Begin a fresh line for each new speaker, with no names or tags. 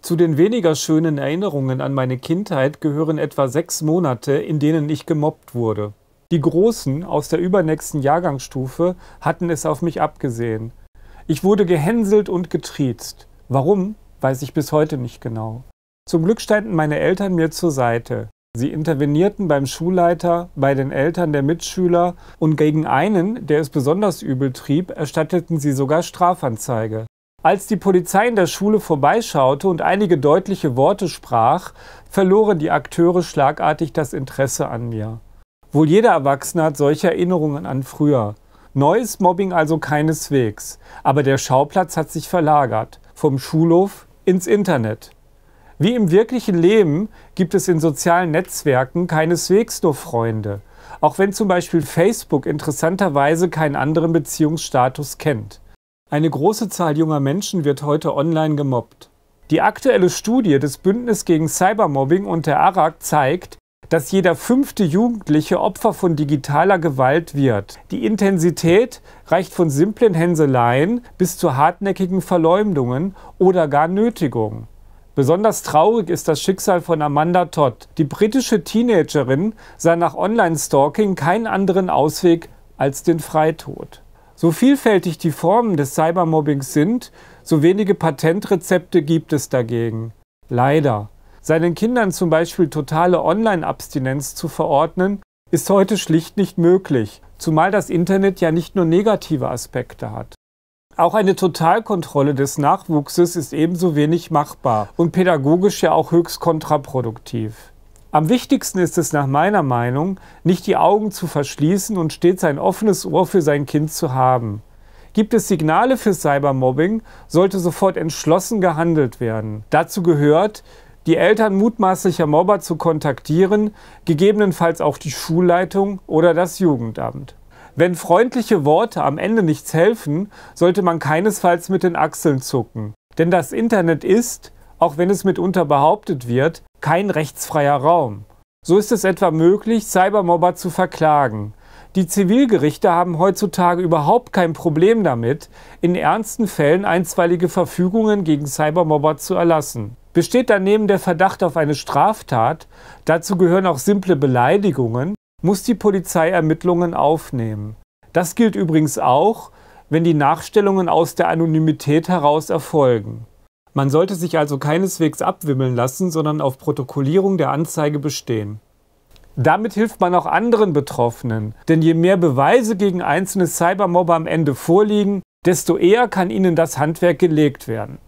Zu den weniger schönen Erinnerungen an meine Kindheit gehören etwa sechs Monate, in denen ich gemobbt wurde. Die Großen aus der übernächsten Jahrgangsstufe hatten es auf mich abgesehen. Ich wurde gehänselt und getriezt. Warum, weiß ich bis heute nicht genau. Zum Glück standen meine Eltern mir zur Seite. Sie intervenierten beim Schulleiter, bei den Eltern der Mitschüler und gegen einen, der es besonders übel trieb, erstatteten sie sogar Strafanzeige. Als die Polizei in der Schule vorbeischaute und einige deutliche Worte sprach, verloren die Akteure schlagartig das Interesse an mir. Wohl jeder Erwachsene hat solche Erinnerungen an früher. Neues Mobbing also keineswegs, aber der Schauplatz hat sich verlagert, vom Schulhof ins Internet. Wie im wirklichen Leben gibt es in sozialen Netzwerken keineswegs nur Freunde, auch wenn zum Beispiel Facebook interessanterweise keinen anderen Beziehungsstatus kennt. Eine große Zahl junger Menschen wird heute online gemobbt. Die aktuelle Studie des Bündnis gegen Cybermobbing und der ARAG zeigt, dass jeder fünfte Jugendliche Opfer von digitaler Gewalt wird. Die Intensität reicht von simplen Hänseleien bis zu hartnäckigen Verleumdungen oder gar Nötigungen. Besonders traurig ist das Schicksal von Amanda Todd. Die britische Teenagerin sah nach Online-Stalking keinen anderen Ausweg als den Freitod. So vielfältig die Formen des Cybermobbings sind, so wenige Patentrezepte gibt es dagegen. Leider. Seinen Kindern zum Beispiel totale Online-Abstinenz zu verordnen, ist heute schlicht nicht möglich, zumal das Internet ja nicht nur negative Aspekte hat. Auch eine Totalkontrolle des Nachwuchses ist ebenso wenig machbar und pädagogisch ja auch höchst kontraproduktiv. Am wichtigsten ist es nach meiner Meinung, nicht die Augen zu verschließen und stets ein offenes Ohr für sein Kind zu haben. Gibt es Signale für Cybermobbing, sollte sofort entschlossen gehandelt werden. Dazu gehört, die Eltern mutmaßlicher Mobber zu kontaktieren, gegebenenfalls auch die Schulleitung oder das Jugendamt. Wenn freundliche Worte am Ende nichts helfen, sollte man keinesfalls mit den Achseln zucken. Denn das Internet ist, auch wenn es mitunter behauptet wird, kein rechtsfreier Raum. So ist es etwa möglich, Cybermobber zu verklagen. Die Zivilgerichte haben heutzutage überhaupt kein Problem damit, in ernsten Fällen einstweilige Verfügungen gegen Cybermobber zu erlassen. Besteht daneben der Verdacht auf eine Straftat, dazu gehören auch simple Beleidigungen, muss die Polizei Ermittlungen aufnehmen. Das gilt übrigens auch, wenn die Nachstellungen aus der Anonymität heraus erfolgen. Man sollte sich also keineswegs abwimmeln lassen, sondern auf Protokollierung der Anzeige bestehen. Damit hilft man auch anderen Betroffenen, denn je mehr Beweise gegen einzelne Cybermobber am Ende vorliegen, desto eher kann ihnen das Handwerk gelegt werden.